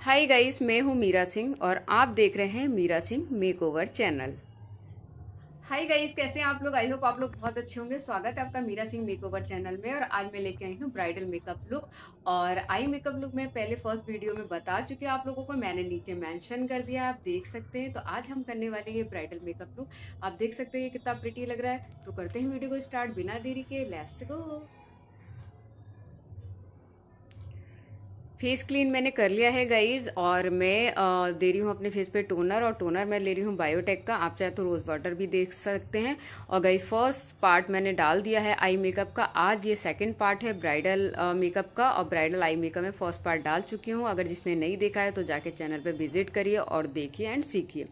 hi guys मैं हूँ मीरा सिंह और आप देख रहे हैं Meera Singh makeover channel hi guys कैसे हैं आप लोग आई होप आप लोग बहुत अच्छे होंगे स्वागत है आपका मीरा सिंह मेकओवर चैनल में और आज मैं लेके आई हूँ ब्राइडल मेकअप लुक और आई मेकअप लुक मैं पहले फर्स्ट वीडियो में बता चुकी आप लोगों को मैंने नीचे मेंशन कर दिया आप देख सकते हैं तो आज हम करने वाले ये ब्राइडल मेकअप लुक आप देख सकते हैं ये कितना प्रिटी लग रहा है तो करते हैं वीडियो को स्टार्ट बिना देरी के लास्ट को फेस क्लीन मैंने कर लिया है गाइज और मैं दे रही हूँ अपने फेस पे टोनर और टोनर मैं ले रही हूँ बायोटेक का आप चाहे तो रोज़ वाटर भी देख सकते हैं और गाइज फर्स्ट पार्ट मैंने डाल दिया है आई मेकअप का आज ये सेकंड पार्ट है ब्राइडल मेकअप का और ब्राइडल आई मेकअप में फर्स्ट पार्ट डाल चुकी हूँ अगर जिसने नहीं देखा है तो जाके चैनल पर विजिट करिए और देखिए एंड सीखिए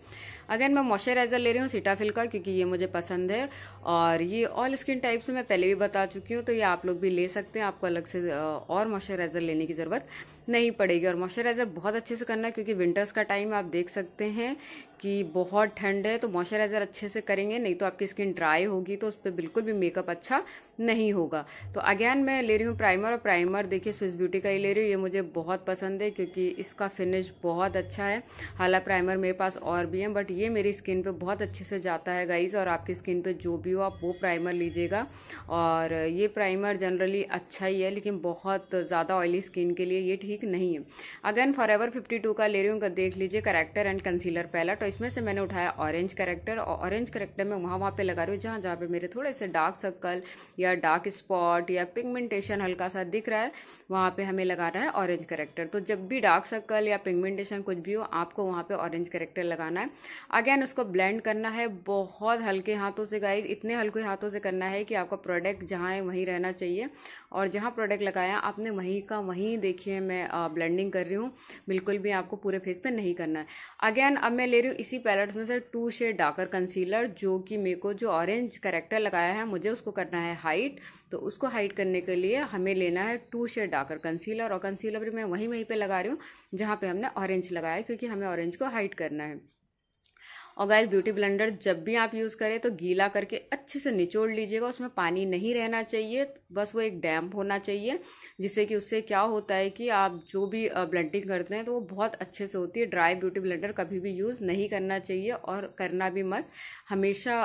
अगेन मैं मॉइस्चराइज़र ले रही हूँ सिटाफिल का क्योंकि ये मुझे पसंद है और ये ऑल स्किन टाइप्स मैं पहले भी बता चुकी हूँ तो ये आप लोग भी ले सकते हैं आपको अलग से और मॉइस्चराइज़र लेने की ज़रूरत नहीं पड़ेगी और मॉइस्चराइज़र बहुत अच्छे से करना है क्योंकि विंटर्स का टाइम आप देख सकते हैं कि बहुत ठंड है तो मॉइस्चराइज़र अच्छे से करेंगे नहीं तो आपकी स्किन ड्राई होगी तो उस पर बिल्कुल भी मेकअप अच्छा नहीं होगा तो अगेन मैं ले रही हूँ प्राइमर और प्राइमर देखिए स्विस ब्यूटी का ही ले रही हूँ ये मुझे बहुत पसंद है क्योंकि इसका फिनिश बहुत अच्छा है हाला प्राइमर मेरे पास और भी है बट ये मेरी स्किन पर बहुत अच्छे से जाता है गाइज और आपकी स्किन पर जो भी हो आप वो प्राइमर लीजिएगा और ये प्राइमर जनरली अच्छा ही है लेकिन बहुत ज़्यादा ऑयली स्किन के लिए ये ठीक नहीं है अगेन फॉर एवर फिफ्टी का ले रही हूँ देख लीजिए करेक्टर एंड कंसीलर पैलेट इसमें से मैंने उठाया ऑरेंज करेक्टर और ऑरेंज करेक्टर में वहाँ वहाँ पे लगा रही हूँ जहाँ जहाँ पे मेरे थोड़े से डार्क सर्कल या डार्क स्पॉट या पिगमेंटेशन हल्का सा दिख रहा है वहाँ पे हमें लगाना है ऑरेंज करेक्टर तो जब भी डार्क सर्कल या पिगमेंटेशन कुछ भी हो आपको वहाँ पे ऑरेंज करेक्टर लगाना है अगेन उसको ब्लेंड करना है बहुत हल्के हाथों से गाइज इतने हल्के हाथों से करना है कि आपका प्रोडक्ट जहाँ है वहीं रहना चाहिए और जहाँ प्रोडक्ट लगाया आपने वहीं का वहीं देखिए मैं ब्लेंडिंग कर रही हूँ बिल्कुल भी आपको पूरे फेस पे नहीं करना है अगेन अब मैं ले रही हूँ इसी पैलेट में से टू शेड डार्कर कंसीलर जो कि मेरे को जो ऑरेंज करेक्टर लगाया है मुझे उसको करना है हाइट तो उसको हाइट करने के लिए हमें लेना है टू शेड डार्कर कंसीलर और कंसीलर भी मैं वहीं वहीं पे लगा रही हूँ जहाँ पे हमने ऑरेंज लगाया क्योंकि हमें ऑरेंज को हाइट करना है और गाइस ब्यूटी ब्लेंडर जब भी आप यूज़ करें तो गीला करके अच्छे से निचोड़ लीजिएगा उसमें पानी नहीं रहना चाहिए बस वो एक डैम्प होना चाहिए जिससे कि उससे क्या होता है कि आप जो भी ब्लेंडिंग करते हैं तो वो बहुत अच्छे से होती है ड्राई ब्यूटी ब्लेंडर कभी भी यूज़ नहीं करना चाहिए और करना भी मत हमेशा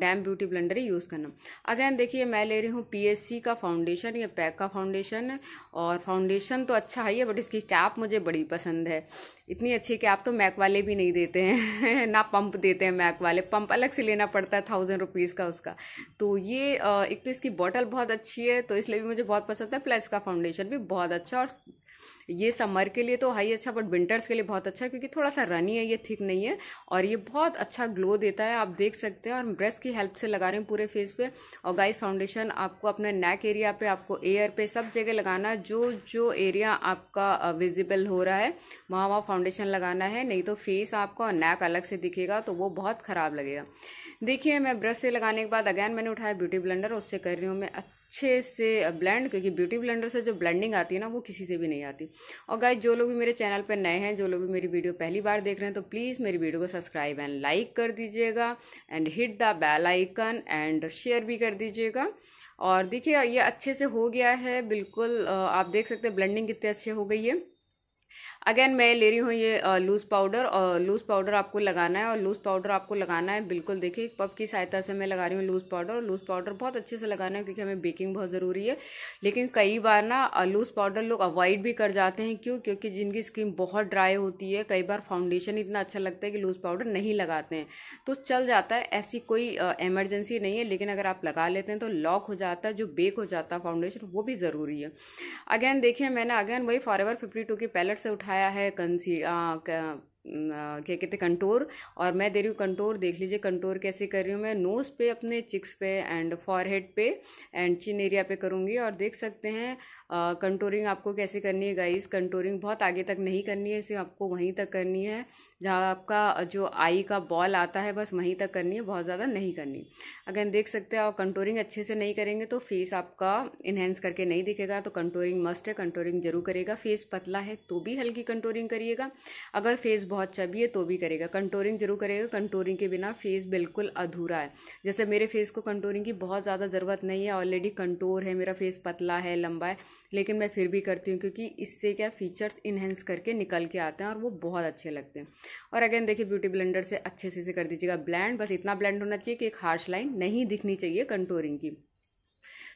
डैम ब्यूटी ब्लेंडर ही यूज़ करना अगैन देखिए मैं ले रही हूँ पी का फाउंडेशन या पैक का फाउंडेशन है और फाउंडेशन तो अच्छा है बट इसकी कैप मुझे बड़ी पसंद है इतनी अच्छी कैप तो मैक वाले भी नहीं देते हैं ना पंप देते हैं मैक वाले पंप अलग से लेना पड़ता है थाउजेंड रुपीज़ का उसका तो ये एक तो इसकी बॉटल बहुत अच्छी है तो इसलिए भी मुझे बहुत पसंद है प्लस इसका फाउंडेशन भी बहुत अच्छा और ये समर के लिए तो हाई अच्छा बट विंटर्स के लिए बहुत अच्छा है क्योंकि थोड़ा सा रनी है ये थिक नहीं है और ये बहुत अच्छा ग्लो देता है आप देख सकते हैं और ब्रश की हेल्प से लगा रहे हैं पूरे फेस पे और गाइस फाउंडेशन आपको अपने नेक एरिया पे आपको एयर पे सब जगह लगाना है जो जो एरिया आपका विजिबल हो रहा है वहाँ वहाँ फाउंडेशन लगाना है नहीं तो फेस आपका और नेक अलग से दिखेगा तो वो बहुत ख़राब लगेगा देखिए मैं ब्रश से लगाने के बाद अगैन मैंने उठाया ब्यूटी ब्लेंडर उससे कर रही हूँ मैं अच्छे से ब्लेंड क्योंकि ब्यूटी ब्लेंडर से जो ब्लेंडिंग आती है ना वो किसी से भी नहीं आती और गाइज जो लोग भी मेरे चैनल पर नए हैं जो लोग भी मेरी वीडियो पहली बार देख रहे हैं तो प्लीज़ मेरी वीडियो को सब्सक्राइब एंड लाइक कर दीजिएगा and hit the bell icon and share भी कर दीजिएगा और देखिए ये अच्छे से हो गया है बिल्कुल आप देख सकते हैं ब्लेंडिंग कितनी अच्छी हो गई है अगेन मैं ले रही हूँ ये लूज़ पाउडर और लूज़ पाउडर आपको लगाना है और लूज़ पाउडर आपको लगाना है बिल्कुल देखिए पब की सहायता से मैं लगा रही हूँ लूज़ पाउडर और लूज़ पाउडर बहुत अच्छे से लगाना है क्योंकि हमें बेकिंग बहुत ज़रूरी है लेकिन कई बार ना लूज़ पाउडर लोग अवॉइड भी कर जाते हैं क्यों क्योंकि जिनकी स्किन बहुत ड्राई होती है कई बार फाउंडेशन इतना अच्छा लगता है कि लूज़ पाउडर नहीं लगाते हैं तो चल जाता है ऐसी कोई एमरजेंसी नहीं है लेकिन अगर आप लगा लेते हैं तो लॉक हो जाता है जो बेक हो जाता है फाउंडेशन वो भी ज़रूरी है अगेन देखिए मैंने अगेन वही फॉर एवर फिफ्टी की पैलेट से उठाया दिखाया है कंसी क्या कहते कंटोर और मैं दे रही हूँ कंटोर देख लीजिए कंटोर कैसे कर रही हूँ मैं नोज़ पे अपने चिक्स पे एंड फॉरहेड पे एंड चिन एरिया पे करूँगी और देख सकते हैं कंटोरिंग आपको कैसे करनी है गाइस कंटोरिंग बहुत आगे तक नहीं करनी है सिर्फ आपको वहीं तक करनी है जहाँ आपका जो आई का बॉल आता है बस वहीं तक करनी है बहुत ज़्यादा नहीं करनी अगर देख सकते हैं आप कंटोरिंग अच्छे से नहीं करेंगे तो फेस आपका इन्हेंस करके नहीं दिखेगा तो कंटोरिंग मस्ट है कंटोरिंग जरूर करेगा फेस पतला है तो भी हल्की कंटोरिंग करिएगा अगर फेस बहुत चबी है तो भी करेगा कंटोरिंग जरूर करेगा कंटोरिंग के बिना फेस बिल्कुल अधूरा है जैसे मेरे फेस को कंटोरिंग की बहुत ज़्यादा ज़रूरत नहीं है ऑलरेडी कंटोर है मेरा फेस पतला है लंबा है लेकिन मैं फिर भी करती हूँ क्योंकि इससे क्या फीचर्स इन्हेंस करके निकल के आते हैं और वो बहुत अच्छे लगते हैं और अगेन देखिए ब्यूटी ब्लेंडर से अच्छे से कर दीजिएगा ब्लैंड बस इतना ब्लैंड होना चाहिए कि एक हार्श लाइन नहीं दिखनी चाहिए कंटोरिंग की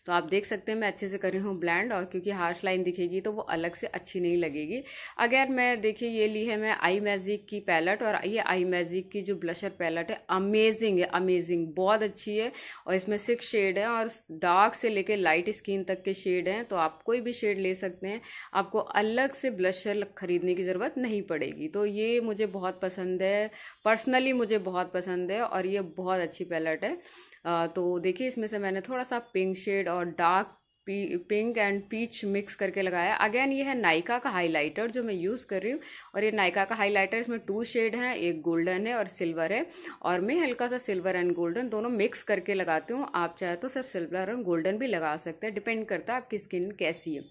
तो आप देख सकते हैं मैं अच्छे से कर रही हूँ ब्लैंड और क्योंकि हार्श लाइन दिखेगी तो वो अलग से अच्छी नहीं लगेगी अगर मैं देखिए ये ली है मैं आई मैजिक की पैलेट और ये आई मैजिक की जो ब्लशर पैलेट है अमेजिंग है अमेजिंग बहुत अच्छी है और इसमें सिक्स शेड है और डार्क से लेकर लाइट स्किन तक के शेड हैं तो आप कोई भी शेड ले सकते हैं आपको अलग से ब्लशर खरीदने की ज़रूरत नहीं पड़ेगी तो ये मुझे बहुत पसंद है पर्सनली मुझे बहुत पसंद है और ये बहुत अच्छी पैलेट है तो देखिए इसमें से मैंने थोड़ा सा पिंक शेड और डार्क पी, पिंक एंड पीच मिक्स करके लगाया अगेन ये है नाइका का हाइलाइटर जो मैं यूज़ कर रही हूँ और ये नाइका का हाइलाइटर इसमें टू शेड हैं एक गोल्डन है और सिल्वर है और मैं हल्का सा सिल्वर एंड गोल्डन दोनों मिक्स करके लगाती हूँ आप चाहे तो सिर्फ सिल्वर और गोल्डन भी लगा सकते हैं डिपेंड करता है आपकी स्किन कैसी है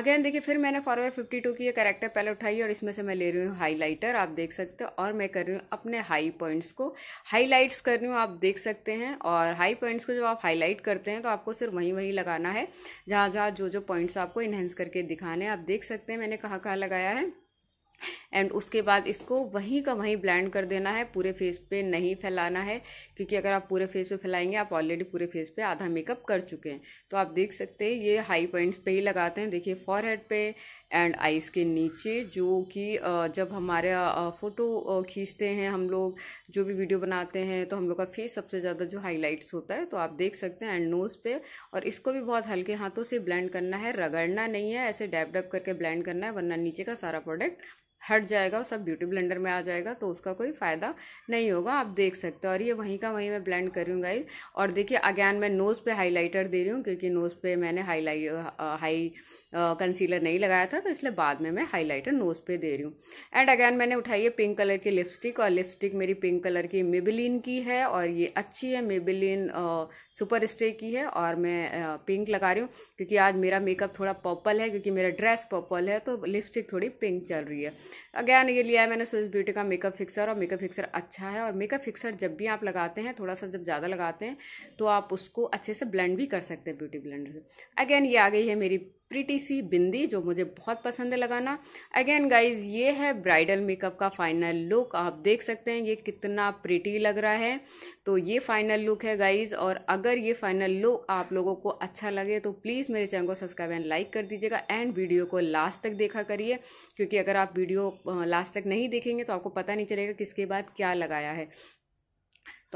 अगेन देखिए फिर मैंने फॉरवे फिफ्टी टू की ये करेक्टर पहले उठाई और इसमें से मैं ले रही हूँ हाईलाइटर आप देख सकते हो और मैं कर रही हूँ अपने हाई पॉइंट्स को हाईलाइट्स कर रही हूँ आप देख सकते हैं और हाई पॉइंट्स को जब आप हाईलाइट करते हैं तो आपको सिर्फ वहीं वहीं लगाना है जहाँ जहाँ जो जो पॉइंट्स आपको इन्हेंस करके दिखाने आप देख सकते हैं मैंने कहाँ कहाँ लगाया है एंड उसके बाद इसको वहीं का वहीं ब्लेंड कर देना है पूरे फेस पे नहीं फैलाना है क्योंकि अगर आप पूरे फेस पे फैलाएंगे आप ऑलरेडी पूरे फेस पे आधा मेकअप कर चुके हैं तो आप देख सकते हैं ये हाई पॉइंट्स पे ही लगाते हैं देखिए फॉरहेड पे एंड आइज़ के नीचे जो कि जब हमारे फ़ोटो खींचते हैं हम लोग जो भी वीडियो बनाते हैं तो हम लोग का फेस सबसे ज़्यादा जो हाईलाइट्स होता है तो आप देख सकते हैं एंड नोज़ पे और इसको भी बहुत हल्के हाथों से ब्लेंड करना है रगड़ना नहीं है ऐसे डैप डैप करके ब्लेंड करना है वरना नीचे का सारा प्रोडक्ट हट जाएगा सब ब्यूटी ब्लेंडर में आ जाएगा तो उसका कोई फ़ायदा नहीं होगा आप देख सकते हो और ये वहीं का वहीं मैं ब्लेंड करूँगा इस और देखिए अगैन मैं नोज़ पे हाइलाइटर दे रही हूँ क्योंकि नोज़ पे मैंने हाईलाइट हाई कंसीलर नहीं लगाया था तो इसलिए बाद में मैं हाईलाइटर नोज़ पे दे रही हूँ एंड अगैन मैंने उठाई है पिंक कलर की लिपस्टिक और लिपस्टिक मेरी पिंक कलर की मेबिलिन की है और ये अच्छी है मेबिलिन सुपर स्टे की है और मैं पिंक लगा रही हूँ क्योंकि आज मेरा मेकअप थोड़ा पर्पल है क्योंकि मेरा ड्रेस पर्पल है तो लिपस्टिक थोड़ी पिंक चल रही है अगैन ये लिया है मैंने स्विस ब्यूटी का मेकअप फिक्सर और मेकअप फिक्सर अच्छा है और मेकअप फिक्सर जब भी आप लगाते हैं थोड़ा सा जब ज़्यादा लगाते हैं तो आप उसको अच्छे से ब्लेंड भी कर सकते हैं ब्यूटी ब्लेंडर से अगैन ये आ गई है मेरी प्रिटी सी बिंदी जो मुझे बहुत पसंद है लगाना अगेन गाइज ये है ब्राइडल मेकअप का फाइनल लुक आप देख सकते हैं ये कितना प्रिटी लग रहा है तो ये फाइनल लुक है गाइज और अगर ये फाइनल लुक आप लोगों को अच्छा लगे तो प्लीज़ मेरे चैनल को सब्सक्राइब एंड लाइक कर दीजिएगा एंड वीडियो को लास्ट तक देखा करिए क्योंकि अगर आप वीडियो लास्ट तक नहीं देखेंगे तो आपको पता नहीं चलेगा किसके बाद क्या लगाया है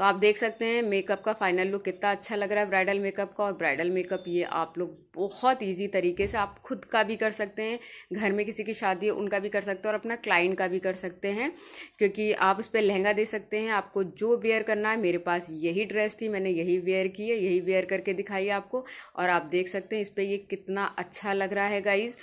तो आप देख सकते हैं मेकअप का फाइनल लुक कितना अच्छा लग रहा है ब्राइडल मेकअप का और ब्राइडल मेकअप ये आप लोग बहुत इजी तरीके से आप खुद का भी कर सकते हैं घर में किसी की शादी है उनका भी कर सकते हैं और अपना क्लाइंट का भी कर सकते हैं क्योंकि आप उस पर लहंगा दे सकते हैं आपको जो वेयर करना है मेरे पास यही ड्रेस थी मैंने यही वेयर की है यही वेयर करके दिखाई आपको और आप देख सकते हैं इस पर ये कितना अच्छा लग रहा है गाइज़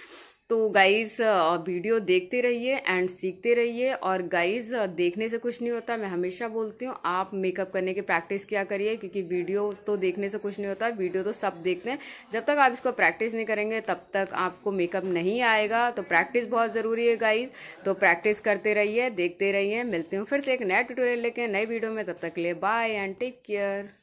तो गाइज़ वीडियो देखते रहिए एंड सीखते रहिए और गाइज़ देखने से कुछ नहीं होता मैं हमेशा बोलती हूँ आप मेकअप करने की प्रैक्टिस किया करिए क्योंकि वीडियो तो देखने से कुछ नहीं होता वीडियो तो सब देखते हैं जब तक आप इसको प्रैक्टिस नहीं करेंगे तब तक आपको मेकअप नहीं आएगा तो प्रैक्टिस बहुत ज़रूरी है गाइज़ तो प्रैक्टिस करते रहिए देखते रहिए मिलती हूँ फिर से एक नया ट्यूटोरियल लेके नए वीडियो में तब तक ले बाय एंड टेक केयर